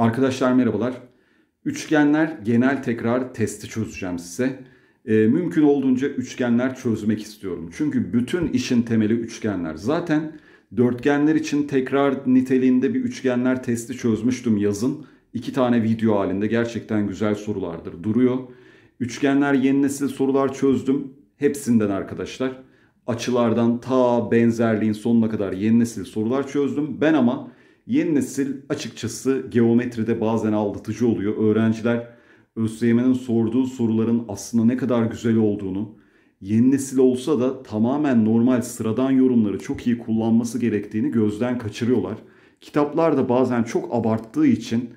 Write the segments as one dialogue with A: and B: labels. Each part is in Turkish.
A: Arkadaşlar merhabalar. Üçgenler genel tekrar testi çözeceğim size. E, mümkün olduğunca üçgenler çözmek istiyorum. Çünkü bütün işin temeli üçgenler. Zaten dörtgenler için tekrar niteliğinde bir üçgenler testi çözmüştüm yazın. İki tane video halinde gerçekten güzel sorulardır. Duruyor. Üçgenler yeni nesil sorular çözdüm. Hepsinden arkadaşlar. Açılardan ta benzerliğin sonuna kadar yeni nesil sorular çözdüm. Ben ama Yeni nesil açıkçası geometride bazen aldatıcı oluyor. Öğrenciler ÖSYM'nin sorduğu soruların aslında ne kadar güzel olduğunu, yeni nesil olsa da tamamen normal sıradan yorumları çok iyi kullanması gerektiğini gözden kaçırıyorlar. Kitaplar da bazen çok abarttığı için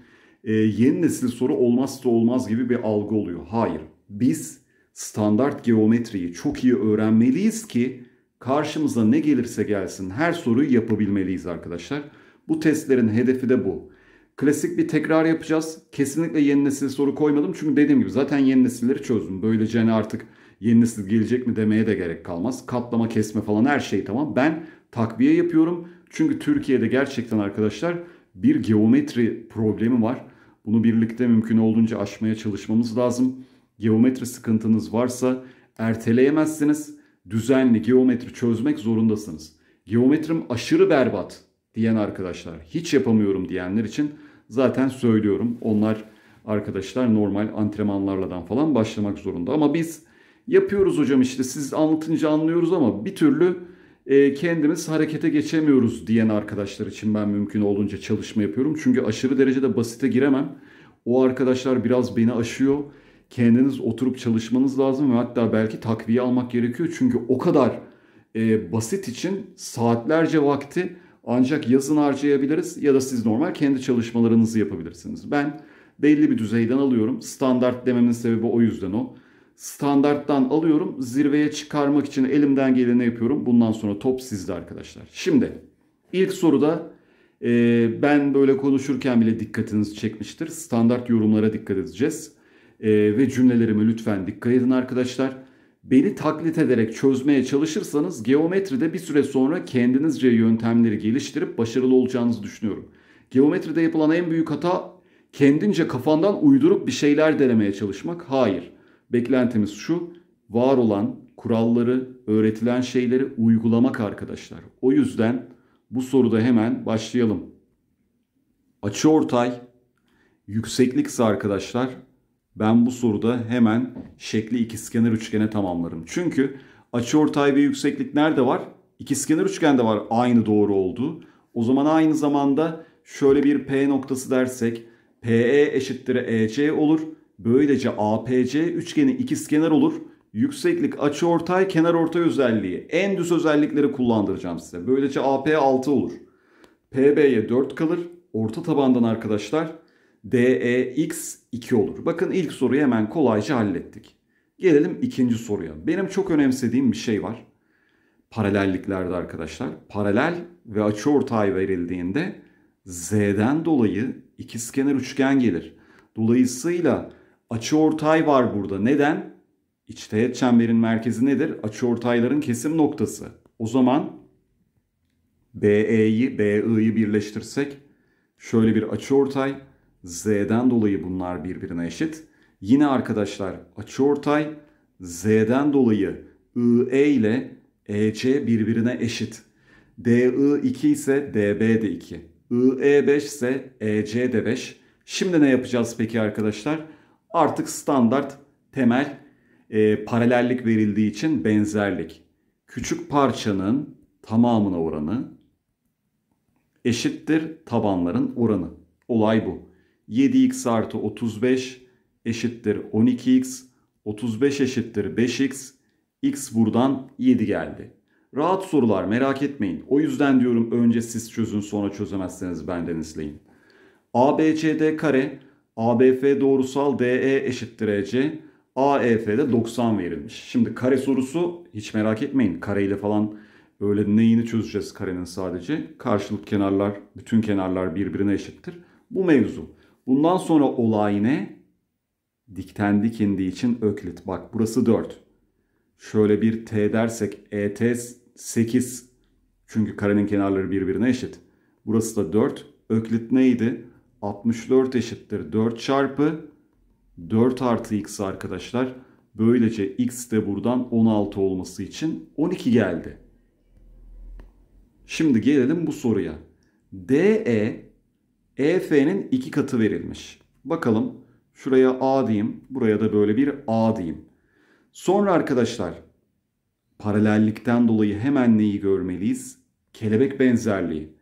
A: e, yeni nesil soru olmazsa olmaz gibi bir algı oluyor. Hayır, biz standart geometriyi çok iyi öğrenmeliyiz ki karşımıza ne gelirse gelsin her soruyu yapabilmeliyiz arkadaşlar. Bu testlerin hedefi de bu. Klasik bir tekrar yapacağız. Kesinlikle yeni nesil soru koymadım. Çünkü dediğim gibi zaten yeni nesilleri çözdüm. Böylece hani artık yeni nesil gelecek mi demeye de gerek kalmaz. Katlama, kesme falan her şey tamam. Ben takviye yapıyorum. Çünkü Türkiye'de gerçekten arkadaşlar bir geometri problemi var. Bunu birlikte mümkün olduğunca aşmaya çalışmamız lazım. Geometri sıkıntınız varsa erteleyemezsiniz. Düzenli geometri çözmek zorundasınız. Geometrim aşırı berbat diyen arkadaşlar, hiç yapamıyorum diyenler için zaten söylüyorum. Onlar arkadaşlar normal antrenmanlarla falan başlamak zorunda. Ama biz yapıyoruz hocam işte siz anlatınca anlıyoruz ama bir türlü e, kendimiz harekete geçemiyoruz diyen arkadaşlar için ben mümkün olduğunca çalışma yapıyorum. Çünkü aşırı derecede basite giremem. O arkadaşlar biraz beni aşıyor. Kendiniz oturup çalışmanız lazım ve hatta belki takviye almak gerekiyor. Çünkü o kadar e, basit için saatlerce vakti ancak yazın harcayabiliriz ya da siz normal kendi çalışmalarınızı yapabilirsiniz. Ben belli bir düzeyden alıyorum. Standart dememin sebebi o yüzden o. Standarttan alıyorum. Zirveye çıkarmak için elimden geleni yapıyorum. Bundan sonra top sizde arkadaşlar. Şimdi ilk soruda e, ben böyle konuşurken bile dikkatinizi çekmiştir. Standart yorumlara dikkat edeceğiz. E, ve cümlelerime lütfen dikkat edin arkadaşlar beni taklit ederek çözmeye çalışırsanız geometride bir süre sonra kendinizce yöntemleri geliştirip başarılı olacağınızı düşünüyorum. Geometride yapılan en büyük hata kendince kafandan uydurup bir şeyler denemeye çalışmak. Hayır. Beklentimiz şu. Var olan kuralları, öğretilen şeyleri uygulamak arkadaşlar. O yüzden bu soruda hemen başlayalım. Açı ortay yükseklikse arkadaşlar ben bu soruda hemen şekli ikizkenar üçgene tamamlarım. Çünkü açıortay ve yükseklik nerede var? İkizkenar üçgende var aynı doğru olduğu. O zaman aynı zamanda şöyle bir P noktası dersek PE eşittir EC olur. Böylece APC üçgeni ikizkenar olur. Yükseklik, açıortay, kenarortay özelliği. En düz özellikleri kullandıracağım size. Böylece AP 6 olur. PB'ye 4 kalır. Orta tabandan arkadaşlar DEX 2 olur. Bakın ilk soruyu hemen kolayca hallettik. Gelelim ikinci soruya. Benim çok önemsediğim bir şey var. Paralelliklerde arkadaşlar. Paralel ve açı ortay verildiğinde Z'den dolayı ikizkenar üçgen gelir. Dolayısıyla açı ortay var burada. Neden? İçtihat çemberin merkezi nedir? Açı ortayların kesim noktası. O zaman BE'yi BI'yi birleştirsek şöyle bir açı ortay Z'den dolayı bunlar birbirine eşit. Yine arkadaşlar açıortay Z'den dolayı IE ile EC birbirine eşit. DI2 ise DB de 2. IE5 ise EC de 5. Şimdi ne yapacağız peki arkadaşlar? Artık standart temel e, paralellik verildiği için benzerlik. Küçük parçanın tamamına oranı eşittir tabanların oranı. Olay bu. 7x artı 35 eşittir 12x. 35 eşittir 5x. x buradan 7 geldi. Rahat sorular merak etmeyin. O yüzden diyorum önce siz çözün sonra çözemezseniz benden izleyin. ABCD kare ABF doğrusal e e, e, DE eşittir EC. AEF'de 90 verilmiş. Şimdi kare sorusu hiç merak etmeyin. Kareyle falan öyle neyini çözeceğiz karenin sadece. Karşılık kenarlar, bütün kenarlar birbirine eşittir. Bu mevzu. Bundan sonra olay ne? Dikten dikindiği için öklit. Bak burası 4. Şöyle bir t dersek et 8. Çünkü karenin kenarları birbirine eşit. Burası da 4. Öklit neydi? 64 eşittir 4 çarpı 4 artı x arkadaşlar. Böylece x de buradan 16 olması için 12 geldi. Şimdi gelelim bu soruya. DE EF'nin iki katı verilmiş. Bakalım şuraya A diyeyim. Buraya da böyle bir A diyeyim. Sonra arkadaşlar paralellikten dolayı hemen neyi görmeliyiz? Kelebek benzerliği.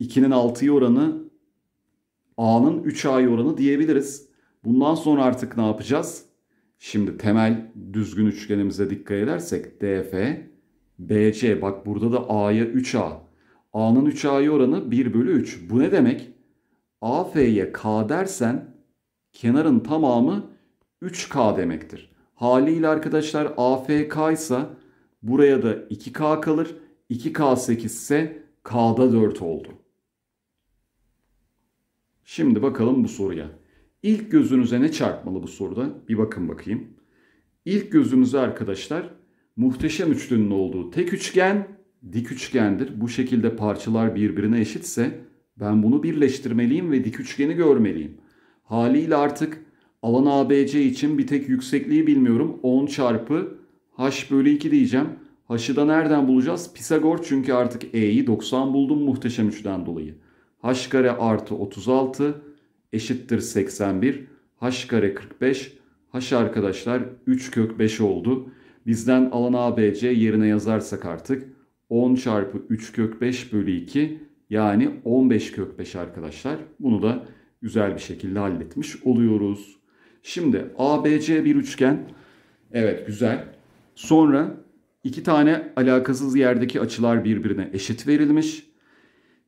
A: 2'nin 6'yı oranı A'nın 3 ay oranı diyebiliriz. Bundan sonra artık ne yapacağız? Şimdi temel düzgün üçgenimize dikkat edersek DF, BC bak burada da A'ya 3A. A'nın 3A'yı oranı 1 bölü 3. Bu ne demek? AF'ye K dersen kenarın tamamı 3K demektir. Haliyle arkadaşlar AFK ise buraya da 2K kalır. 2K 8 ise K'da 4 oldu. Şimdi bakalım bu soruya. İlk gözünüze ne çarpmalı bu soruda? Bir bakın bakayım. İlk gözümüze arkadaşlar muhteşem üçlünün olduğu tek üçgen dik üçgendir. Bu şekilde parçalar birbirine eşitse ben bunu birleştirmeliyim ve dik üçgeni görmeliyim. Haliyle artık alan ABC için bir tek yüksekliği bilmiyorum. 10 çarpı h bölü 2 diyeceğim. H'ı da nereden bulacağız? Pisagor çünkü artık e'yi 90 buldum muhteşem 3'den dolayı. h kare artı 36 eşittir 81. h kare 45. h arkadaşlar 3 kök 5 oldu. Bizden alan ABC yerine yazarsak artık 10 çarpı 3 kök 5 bölü 2 yani 15 kök 5 arkadaşlar. Bunu da güzel bir şekilde halletmiş oluyoruz. Şimdi ABC bir üçgen. Evet güzel. Sonra iki tane alakasız yerdeki açılar birbirine eşit verilmiş.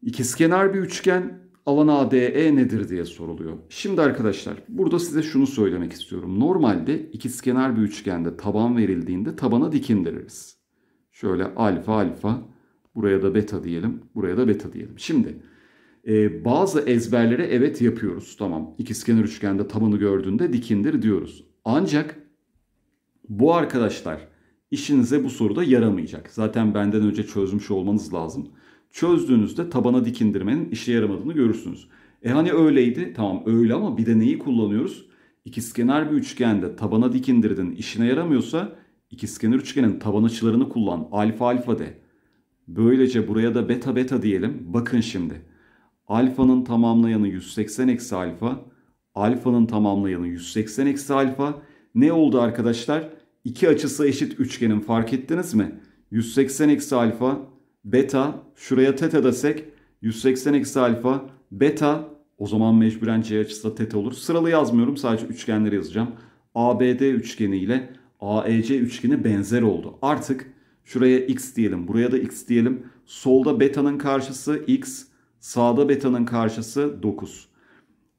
A: İkizkenar bir üçgen alan ADE nedir diye soruluyor. Şimdi arkadaşlar burada size şunu söylemek istiyorum. Normalde ikizkenar bir üçgende taban verildiğinde tabana dikindiririz. Şöyle alfa alfa Buraya da beta diyelim. Buraya da beta diyelim. Şimdi e, bazı ezberlere evet yapıyoruz. Tamam ikizkenar üçgende tabanı gördüğünde dikindir diyoruz. Ancak bu arkadaşlar işinize bu soruda yaramayacak. Zaten benden önce çözmüş olmanız lazım. Çözdüğünüzde tabana dikindirmenin işe yaramadığını görürsünüz. E hani öyleydi? Tamam öyle ama bir de neyi kullanıyoruz? İkizkenar bir üçgende tabana dikindirdin işine yaramıyorsa ikizkenar üçgenin taban açılarını kullan. Alfa alfa de. Böylece buraya da beta beta diyelim. Bakın şimdi. Alfanın tamamlayanı 180 eksi alfa. Alfanın tamamlayanı 180 eksi alfa. Ne oldu arkadaşlar? İki açısı eşit üçgenin fark ettiniz mi? 180 eksi alfa beta şuraya teta desek 180 eksi alfa beta o zaman mecburen C açısı da teta olur. Sıralı yazmıyorum sadece üçgenleri yazacağım. ABD üçgeni ile AEC üçgeni benzer oldu. Artık Şuraya x diyelim. Buraya da x diyelim. Solda beta'nın karşısı x. Sağda beta'nın karşısı 9.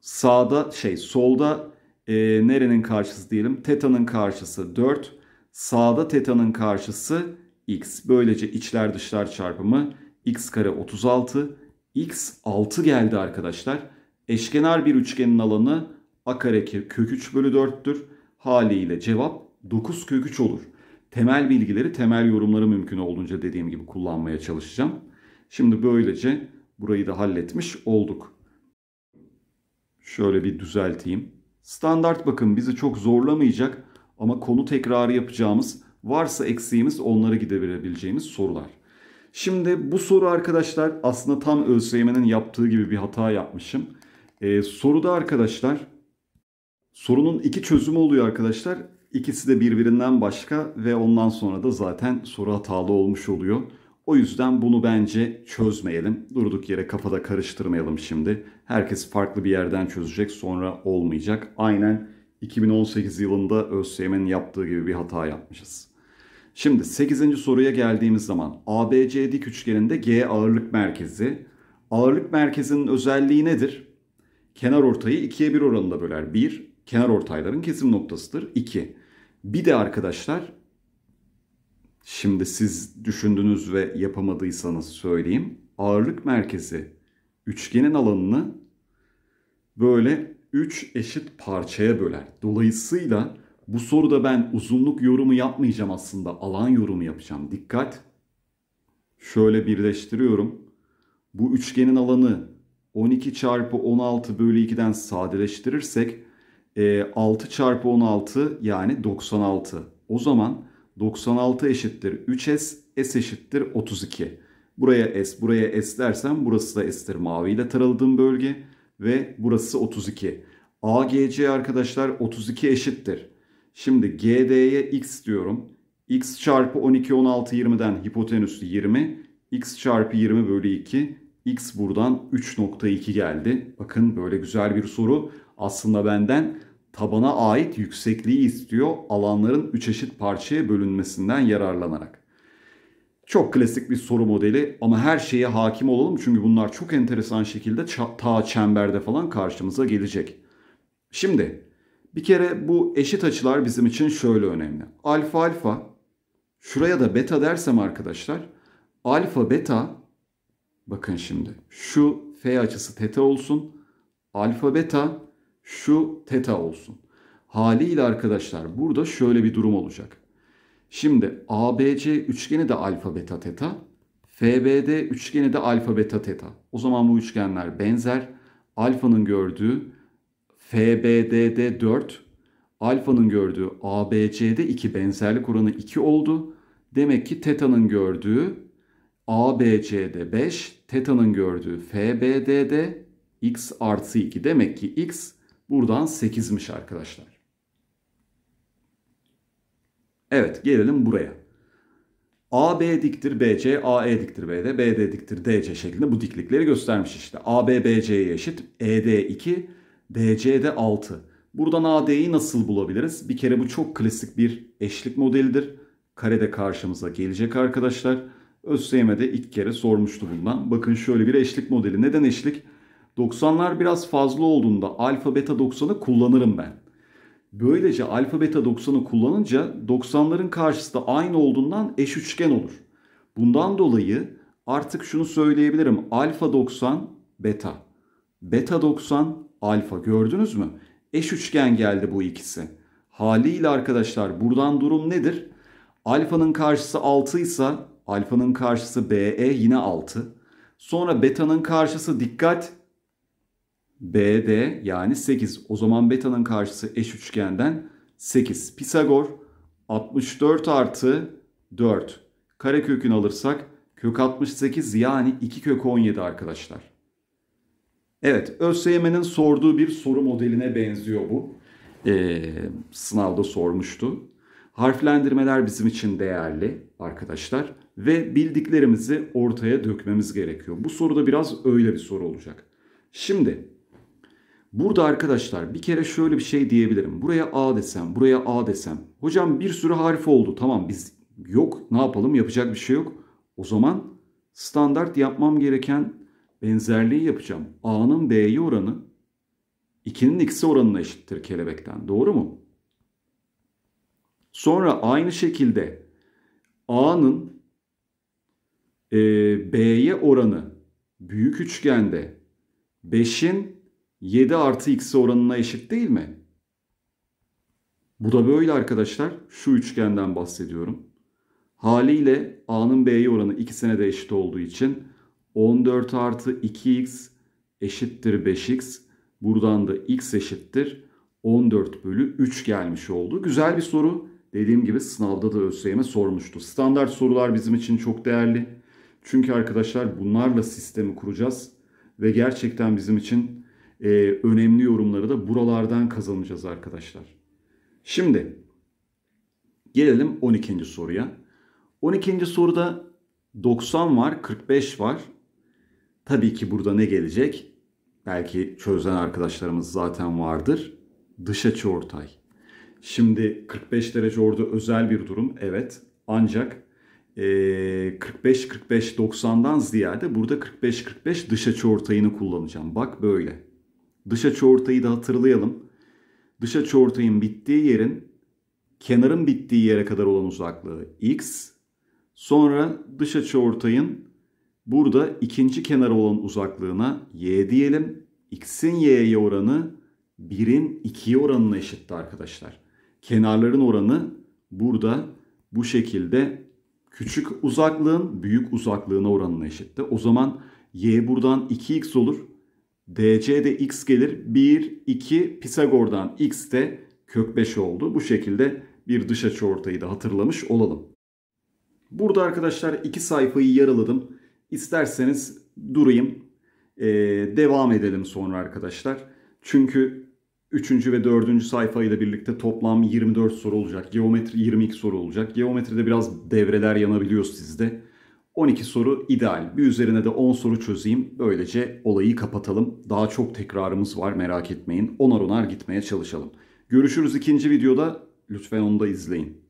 A: Sağda şey solda e, nerenin karşısı diyelim. Teta'nın karşısı 4. Sağda teta'nın karşısı x. Böylece içler dışlar çarpımı x kare 36. x 6 geldi arkadaşlar. Eşkenar bir üçgenin alanı a kare kök 3 bölü 4'tür. Haliyle cevap 9 kök 3 olur temel bilgileri, temel yorumları mümkün olduğunca dediğim gibi kullanmaya çalışacağım. Şimdi böylece burayı da halletmiş olduk. Şöyle bir düzelteyim. Standart bakın bizi çok zorlamayacak ama konu tekrarı yapacağımız, varsa eksiğimiz onları giderebileceğimiz sorular. Şimdi bu soru arkadaşlar aslında tam ÖSYM'nin yaptığı gibi bir hata yapmışım. Ee, soruda arkadaşlar sorunun iki çözümü oluyor arkadaşlar. İkisi de birbirinden başka ve ondan sonra da zaten soru hatalı olmuş oluyor. O yüzden bunu bence çözmeyelim. Durduk yere kafada karıştırmayalım şimdi. Herkes farklı bir yerden çözecek sonra olmayacak. Aynen 2018 yılında ÖSYM'nin yaptığı gibi bir hata yapmışız. Şimdi 8. soruya geldiğimiz zaman ABC dik üçgeninde G ağırlık merkezi. Ağırlık merkezinin özelliği nedir? Kenar ortayı ikiye bir oranında böler 1 kenar ortayların kesim noktasıdır. 2. Bir de arkadaşlar şimdi siz düşündünüz ve yapamadıysanız söyleyeyim. Ağırlık merkezi üçgenin alanını böyle 3 eşit parçaya böler. Dolayısıyla bu soruda ben uzunluk yorumu yapmayacağım aslında. Alan yorumu yapacağım. Dikkat. Şöyle birleştiriyorum. Bu üçgenin alanı 12 çarpı 16 bölü 2'den sadeleştirirsek 6 ee, çarpı 16 yani 96. O zaman 96 eşittir 3S, S eşittir 32. Buraya S, buraya S dersem burası da S'tir. Mavi ile taraladığım bölge ve burası 32. AGC arkadaşlar 32 eşittir. Şimdi GD'ye X diyorum. X çarpı 12, 16, 20'den hipotenüsü 20. X çarpı 20 bölü 2. X buradan 3.2 geldi. Bakın böyle güzel bir soru aslında benden tabana ait yüksekliği istiyor alanların 3 eşit parçaya bölünmesinden yararlanarak. Çok klasik bir soru modeli ama her şeye hakim olalım çünkü bunlar çok enteresan şekilde ta çemberde falan karşımıza gelecek. Şimdi bir kere bu eşit açılar bizim için şöyle önemli. Alfa alfa şuraya da beta dersem arkadaşlar alfa beta bakın şimdi şu f açısı teta olsun alfa beta şu teta olsun. Haliyle arkadaşlar burada şöyle bir durum olacak. Şimdi ABC üçgeni de alfa beta teta. FBD üçgeni de alfa beta teta. O zaman bu üçgenler benzer. Alfanın gördüğü FBD'de 4, alfanın gördüğü ABC'de 2 benzerlik oranı 2 oldu. Demek ki teta'nın gördüğü ABC'de 5, teta'nın gördüğü FBD'de x artı 2. Demek ki x Buradan 8'miş arkadaşlar. Evet gelelim buraya. AB diktir BC, AE diktir BD, BD diktir DC şeklinde bu diklikleri göstermiş işte. AB BC'ye eşit, ED 2, DC de 6. Buradan AD'yi nasıl bulabiliriz? Bir kere bu çok klasik bir eşlik modelidir. Karede karşımıza gelecek arkadaşlar. ÖSYM'de ilk kere sormuştu bundan. Bakın şöyle bir eşlik modeli. Neden eşlik? 90'lar biraz fazla olduğunda alfa beta 90'ı kullanırım ben. Böylece alfa beta 90'ı kullanınca 90'ların karşısı da aynı olduğundan eş üçgen olur. Bundan dolayı artık şunu söyleyebilirim. Alfa 90 beta. Beta 90 alfa gördünüz mü? Eş üçgen geldi bu ikisi. Haliyle arkadaşlar buradan durum nedir? Alfanın karşısı 6 ise alfanın karşısı BE yine 6. Sonra betanın karşısı dikkat BD yani 8. O zaman beta'nın karşısı eş üçgenden 8. Pisagor 64 artı 4. Kare kökünü alırsak kök 68 yani 2 kök 17 arkadaşlar. Evet ÖSYM'nin sorduğu bir soru modeline benziyor bu. Ee, sınavda sormuştu. Harflendirmeler bizim için değerli arkadaşlar ve bildiklerimizi ortaya dökmemiz gerekiyor. Bu soruda biraz öyle bir soru olacak. Şimdi Burada arkadaşlar bir kere şöyle bir şey diyebilirim. Buraya A desem, buraya A desem. Hocam bir sürü harf oldu. Tamam biz yok ne yapalım yapacak bir şey yok. O zaman standart yapmam gereken benzerliği yapacağım. A'nın B'ye oranı 2'nin X'e oranına eşittir kelebekten. Doğru mu? Sonra aynı şekilde A'nın e, B'ye oranı büyük üçgende 5'in 7 artı x oranına eşit değil mi? Bu da böyle arkadaşlar. Şu üçgenden bahsediyorum. Haliyle a'nın b'ye oranı ikisine de eşit olduğu için 14 artı 2x eşittir 5x. Buradan da x eşittir 14 bölü 3 gelmiş oldu. Güzel bir soru. Dediğim gibi sınavda da ÖSYM sormuştu. Standart sorular bizim için çok değerli. Çünkü arkadaşlar bunlarla sistemi kuracağız. Ve gerçekten bizim için e, önemli yorumları da buralardan kazanacağız arkadaşlar. Şimdi gelelim 12. soruya. 12. soruda 90 var, 45 var. Tabii ki burada ne gelecek? Belki çözen arkadaşlarımız zaten vardır. Dış açı ortay. Şimdi 45 derece orada özel bir durum. Evet. Ancak 45-45-90'dan e, ziyade burada 45-45 dış açı ortayını kullanacağım. Bak böyle. Dışa açı da hatırlayalım. Dışa açı bittiği yerin kenarın bittiği yere kadar olan uzaklığı x. Sonra dışa açı burada ikinci kenara olan uzaklığına y diyelim. x'in y'ye oranı 1'in 2'ye oranına eşitti arkadaşlar. Kenarların oranı burada bu şekilde küçük uzaklığın büyük uzaklığına oranına eşitti. O zaman y buradan 2x olur. DC'de x gelir. 1, 2 Pisagor'dan x de kök 5 oldu. Bu şekilde bir dış açı ortayı da hatırlamış olalım. Burada arkadaşlar iki sayfayı yaraladım. İsterseniz durayım. Ee, devam edelim sonra arkadaşlar. Çünkü 3. ve 4. sayfayla birlikte toplam 24 soru olacak. Geometri 22 soru olacak. Geometride biraz devreler yanabiliyor sizde. 12 soru ideal. Bir üzerine de 10 soru çözeyim. Böylece olayı kapatalım. Daha çok tekrarımız var merak etmeyin. Onar onar gitmeye çalışalım. Görüşürüz ikinci videoda. Lütfen onu da izleyin.